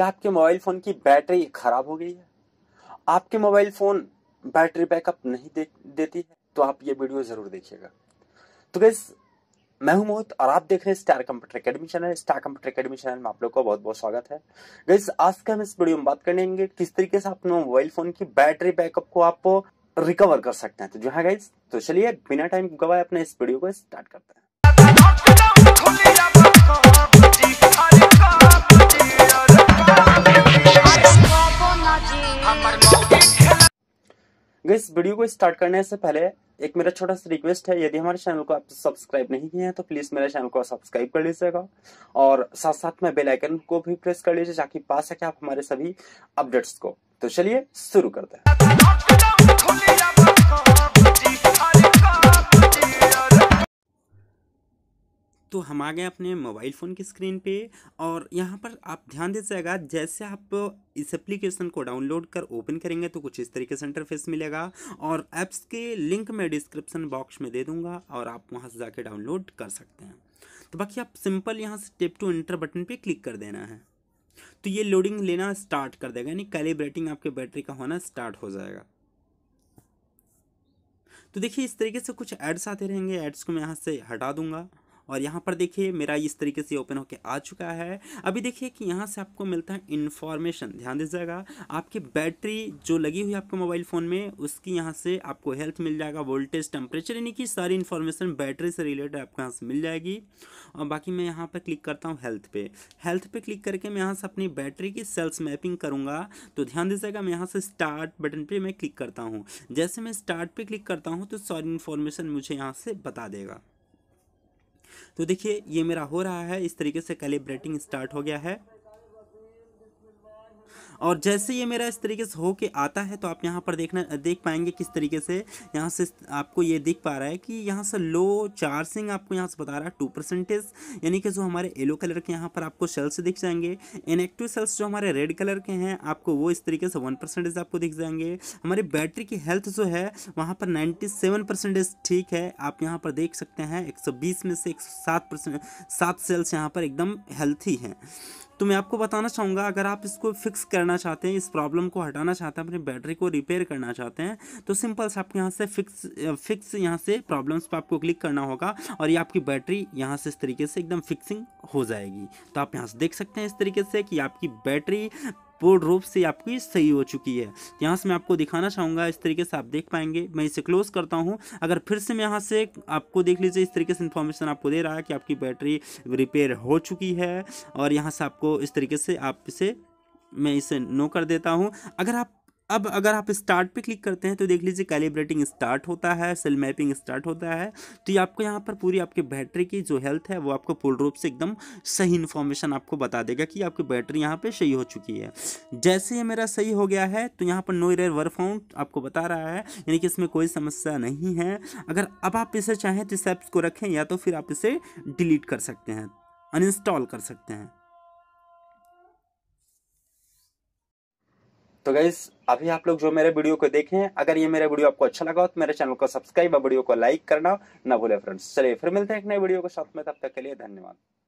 क्या आपके mobile phone की बैटरी ख़राब हो गई है आपके मोबाइल फ़ोन बैटरी बैकअप नहीं दे, देती है तो आप ये वीडियो ज़रूर देखिएगा तो गैस मैं हूं मोहित और आप देख रहे हैं Star Computer Academy channel Star Computer Academy channel में आप लोग का बहुत बहुत स्वागत है गैस आज के हम इस वीडियो में बात करेंगे किस तरीके से अपने मोबाइल फ़ोन की बैटरी बैकअप को आप रिकवर कर सकते हैं तो जो है गैस तो चलिए बिना टाइम गवाए अपने इस वीडियो को स्टार्ट करते हैं इस वीडियो को स्टार्ट करने से पहले एक मेरा छोटा सा रिक्वेस्ट है यदि हमारे चैनल को आप सब्सक्राइब नहीं किए हैं तो प्लीज मेरे चैनल को सब्सक्राइब कर लीजिएगा और साथ साथ में बेल आइकन को भी प्रेस कर लीजिए ताकि पा सके आप हमारे सभी अपडेट्स को तो चलिए शुरू करते हैं तो हम आ गए अपने मोबाइल फ़ोन की स्क्रीन पे और यहाँ पर आप ध्यान दीजिएगा जैसे आप इस एप्लीकेशन को डाउनलोड कर ओपन करेंगे तो कुछ इस तरीके से इंटरफेस मिलेगा और ऐप्स के लिंक मैं डिस्क्रिप्शन बॉक्स में दे दूँगा और आप वहाँ से जाके डाउनलोड कर सकते हैं तो बाकी आप सिंपल यहाँ से टिप टू इंटर बटन पर क्लिक कर देना है तो ये लोडिंग लेना स्टार्ट कर देगा यानी कैलिब्रेटिंग आपके बैटरी का होना स्टार्ट हो जाएगा तो देखिए इस तरीके से कुछ ऐड्स आते रहेंगे एड्स को मैं यहाँ से हटा दूंगा और यहाँ पर देखिए मेरा इस तरीके से ओपन होकर आ चुका है अभी देखिए कि यहाँ से आपको मिलता है इन्फॉर्मेशन ध्यान दीजिएगा आपकी बैटरी जो लगी हुई आपके मोबाइल फ़ोन में उसकी यहाँ से आपको हेल्थ मिल जाएगा वोल्टेज टेम्परेचर यानी कि सारी इन्फॉर्मेशन बैटरी से रिलेटेड आपको यहाँ से मिल जाएगी और बाकी मैं यहाँ पर क्लिक करता हूँ हेल्थ पे हेल्थ पे क्लिक करके मैं यहाँ से अपनी बैटरी की सेल्स मैपिंग करूँगा तो ध्यान दीजिएगा मैं यहाँ से स्टार्ट बटन पर मैं क्लिक करता हूँ जैसे मैं स्टार्ट पे क्लिक करता हूँ तो सारी इन्फॉर्मेशन मुझे यहाँ से बता देगा तो देखिए ये मेरा हो रहा है इस तरीके से कैलिब्रेटिंग स्टार्ट हो गया है और जैसे ये मेरा इस तरीके से हो के आता है तो आप यहाँ पर देखना देख पाएंगे किस तरीके से यहाँ से आपको ये दिख पा रहा है कि यहाँ से लो चार्जिंग आपको यहाँ से बता रहा है टू परसेंटेज यानी कि जो हमारे येलो कलर के यहाँ पर आपको सेल्स दिख जाएंगे इनएक्टिव सेल्स जो हमारे रेड कलर के हैं आपको वो इस तरीके से वन परसेंटेज आपको दिख जाएंगे हमारी बैटरी की हेल्थ जो है वहाँ पर नाइन्टी सेवन परसेंटेज ठीक है आप यहाँ पर देख सकते हैं एक सौ बीस में से एक सौ सात परसेंट सात सेल्स यहाँ पर एकदम हेल्थी हैं तो मैं आपको बताना चाहूँगा अगर आप इसको फिक्स करना चाहते हैं इस प्रॉब्लम को हटाना चाहते हैं अपनी बैटरी को रिपेयर करना चाहते हैं तो सिंपल से आपके यहाँ से फिक्स फिक्स यहाँ से प्रॉब्लम्स पर आपको क्लिक करना होगा और ये आपकी बैटरी यहाँ से इस तरीके से एकदम फिक्सिंग हो जाएगी तो आप यहाँ से देख सकते हैं इस तरीके से कि आपकी बैटरी पूर्ण रूप से आपकी सही हो चुकी है यहाँ से मैं आपको दिखाना चाहूँगा इस तरीके से आप देख पाएंगे मैं इसे क्लोज करता हूँ अगर फिर से मैं यहाँ से आपको देख लीजिए इस तरीके से इन्फॉर्मेशन आपको दे रहा है कि आपकी बैटरी रिपेयर हो चुकी है और यहाँ से आपको इस तरीके से आप इसे मैं इसे नो कर देता हूँ अगर आप अब अगर आप स्टार्ट पे क्लिक करते हैं तो देख लीजिए कैलिब्रेटिंग स्टार्ट होता है सेल मैपिंग स्टार्ट होता है तो ये आपको यहाँ पर पूरी आपकी बैटरी की जो हेल्थ है वो आपको पूर्ण रूप से एकदम सही इन्फॉर्मेशन आपको बता देगा कि आपकी बैटरी यहाँ पर सही हो चुकी है जैसे ये मेरा सही हो गया है तो यहाँ पर नो एरर वर्क फाउंड आपको बता रहा है यानी कि इसमें कोई समस्या नहीं है अगर अब आप इसे चाहें तो इस को रखें या तो फिर आप इसे डिलीट कर सकते हैं अनइंस्टॉल कर सकते हैं तो गाइज अभी आप लोग जो मेरे वीडियो को देखे हैं अगर ये मेरे वीडियो आपको अच्छा लगा हो तो मेरे चैनल को सब्सक्राइब और वीडियो को लाइक करना ना भूले फ्रेंड्स चलिए फिर मिलते हैं एक नए वीडियो के साथ में तब तक के लिए धन्यवाद